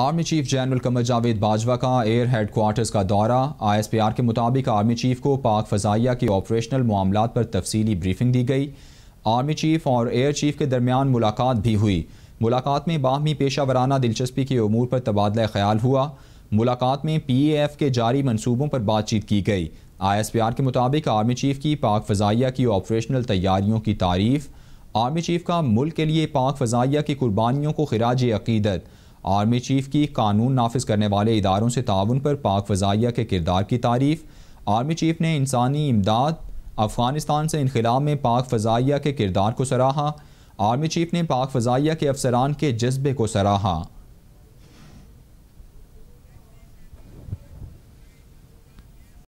army chief general Qamar Javed Bajwa का air headquarters का दौरा आईएसपीआर के मुताबिक आर्मी चीफ को पाक फजाइया के ऑपरेशनल मामला पर तफसीली ब्रीफिंग दी गई आर्मी चीफ और एयर चीफ के दरमियान मुलाकात भी हुई मुलाकात में बाहमी पेशा वराना दिलचस्पी के अमूर पर तबादला ख्याल हुआ मुलाकात में पी एफ के जारी मनसूबों पर बातचीत की गई आई एस पी आर के मुताबिक आर्मी चीफ की पाक फजाइया की ऑपरेशनल तैयारियों की तारीफ आर्मी चीफ का मुल्क के लिए पाक फजाइया की कुर्बानियों को खराज अकीदत आर्मी चीफ की कानून नाफिज करने वाले इदारों से ताउन पर पाक फजाइया के किरदार की तारीफ आर्मी चीफ ने इंसानी इमदाद अफगानिस्तान से इनखला में पाक फजाइया के किरदार को सराहा आर्मी चीफ ने पाक फजाइया के अफसरान के जज्बे को सराहा